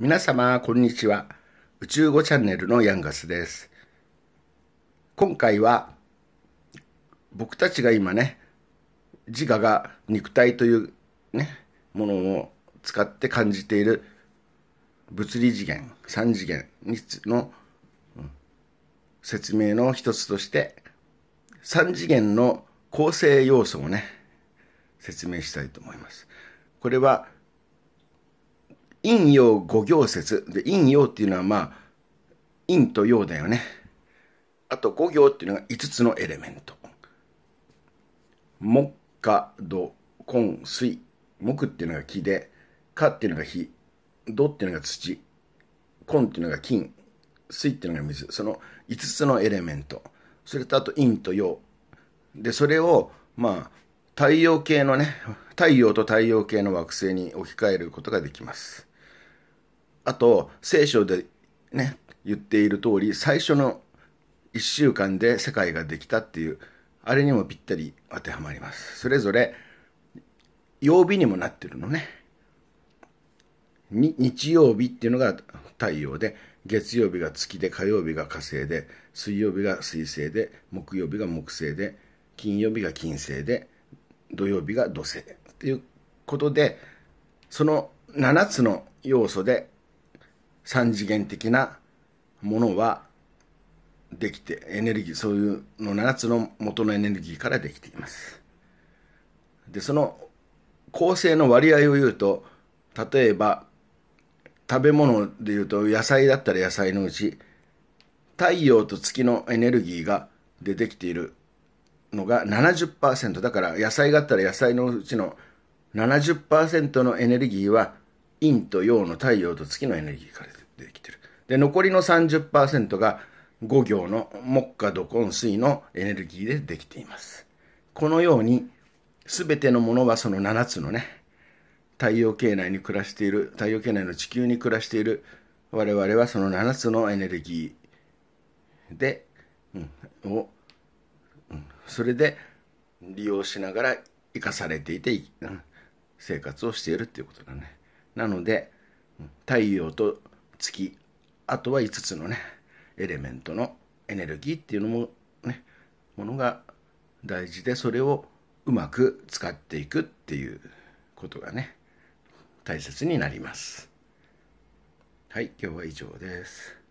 皆様、こんにちは。宇宙語チャンネルのヤンガスです。今回は、僕たちが今ね、自我が肉体というね、ものを使って感じている物理次元、三次元の説明の一つとして、三次元の構成要素をね、説明したいと思います。これは陰陽五行説。で、陰陽っていうのはまあ、陰と陽だよね。あと五行っていうのが5つのエレメント。木、火、土、金、水。木っていうのが木で、火っていうのが火、土っていうのが土、金っていうのが金、水っていうのが水。その5つのエレメント。それとあと陰と陽。で、それを、まあ、太陽系のね、太陽と太陽系の惑星に置き換えることができます。あと、聖書でね、言っている通り、最初の1週間で世界ができたっていう、あれにもぴったり当てはまります。それぞれ、曜日にもなってるのね。日曜日っていうのが太陽で、月曜日が月で、火曜日が火星で、水曜日が水星で、木曜日が木星で、金曜日が金星で、土曜日が土星ということで、その7つの要素で三次元的なものはできてエネルギーそういうの7つの元のエネルギーからできていますでその構成の割合を言うと例えば食べ物で言うと野菜だったら野菜のうち太陽と月のエネルギーが出てきているのが70%だから野菜があったら野菜のうちの70%のエネルギーは陰と陽の太陽と月のエネルギーから出てきてる。で、残りの30%が5行の木下土根水のエネルギーでできています。このように、すべてのものはその7つのね、太陽系内に暮らしている、太陽系内の地球に暮らしている我々はその7つのエネルギーで、うん、を、うん、それで利用しながら生かされていて、うん、生活をしているっていうことだね。なので、太陽と月、あとは5つのね、エレメントのエネルギーっていうのもね、ものが大事で、それをうまく使っていくっていうことがね、大切になります。はい、今日は以上です。